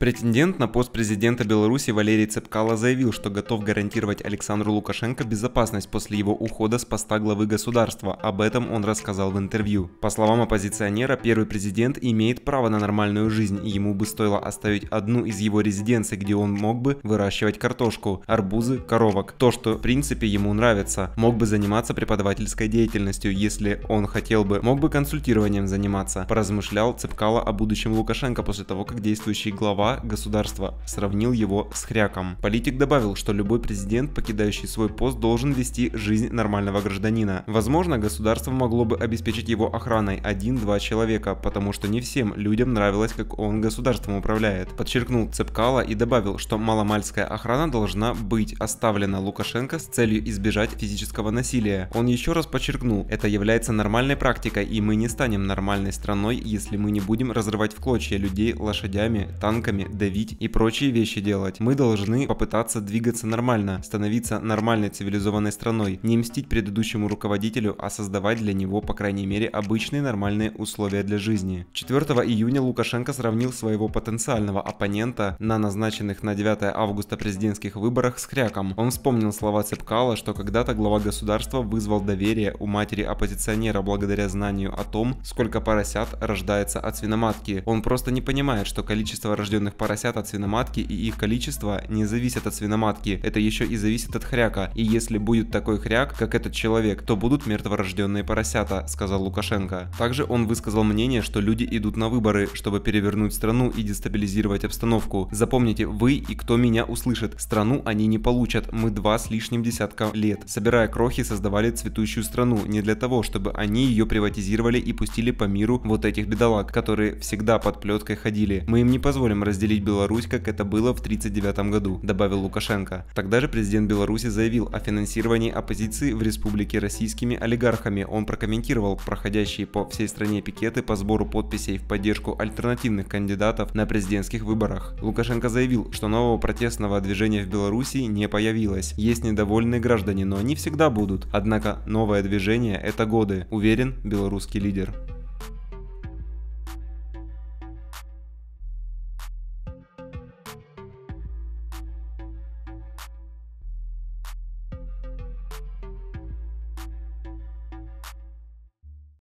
Претендент на пост президента Беларуси Валерий Цепкало заявил, что готов гарантировать Александру Лукашенко безопасность после его ухода с поста главы государства. Об этом он рассказал в интервью. По словам оппозиционера, первый президент имеет право на нормальную жизнь, и ему бы стоило оставить одну из его резиденций, где он мог бы выращивать картошку, арбузы, коровок. То, что в принципе ему нравится. Мог бы заниматься преподавательской деятельностью, если он хотел бы. Мог бы консультированием заниматься. Поразмышлял Цепкало о будущем Лукашенко после того, как действующий глава государства сравнил его с хряком. Политик добавил, что любой президент, покидающий свой пост, должен вести жизнь нормального гражданина. Возможно, государство могло бы обеспечить его охраной один-два человека, потому что не всем людям нравилось, как он государством управляет. Подчеркнул Цепкало и добавил, что маломальская охрана должна быть оставлена Лукашенко с целью избежать физического насилия. Он еще раз подчеркнул, это является нормальной практикой, и мы не станем нормальной страной, если мы не будем разрывать в клочья людей лошадями, танками руками, давить и прочие вещи делать. Мы должны попытаться двигаться нормально, становиться нормальной цивилизованной страной, не мстить предыдущему руководителю, а создавать для него, по крайней мере, обычные нормальные условия для жизни. 4 июня Лукашенко сравнил своего потенциального оппонента на назначенных на 9 августа президентских выборах с Хряком. Он вспомнил слова Цепкала, что когда-то глава государства вызвал доверие у матери оппозиционера благодаря знанию о том, сколько поросят рождается от свиноматки. Он просто не понимает, что количество рожденных новорожденных поросят от свиноматки и их количество не зависят от свиноматки, это еще и зависит от хряка. И если будет такой хряк, как этот человек, то будут мертворожденные поросята, сказал Лукашенко. Также он высказал мнение, что люди идут на выборы, чтобы перевернуть страну и дестабилизировать обстановку. Запомните, вы и кто меня услышит, страну они не получат, мы два с лишним десятка лет. Собирая крохи, создавали цветущую страну, не для того, чтобы они ее приватизировали и пустили по миру вот этих бедолаг, которые всегда под плеткой ходили. Мы им не позволим разделить разделить Беларусь, как это было в 1939 году, добавил Лукашенко. Тогда же президент Беларуси заявил о финансировании оппозиции в республике российскими олигархами. Он прокомментировал проходящие по всей стране пикеты по сбору подписей в поддержку альтернативных кандидатов на президентских выборах. Лукашенко заявил, что нового протестного движения в Беларуси не появилось. Есть недовольные граждане, но они всегда будут. Однако новое движение – это годы, уверен белорусский лидер.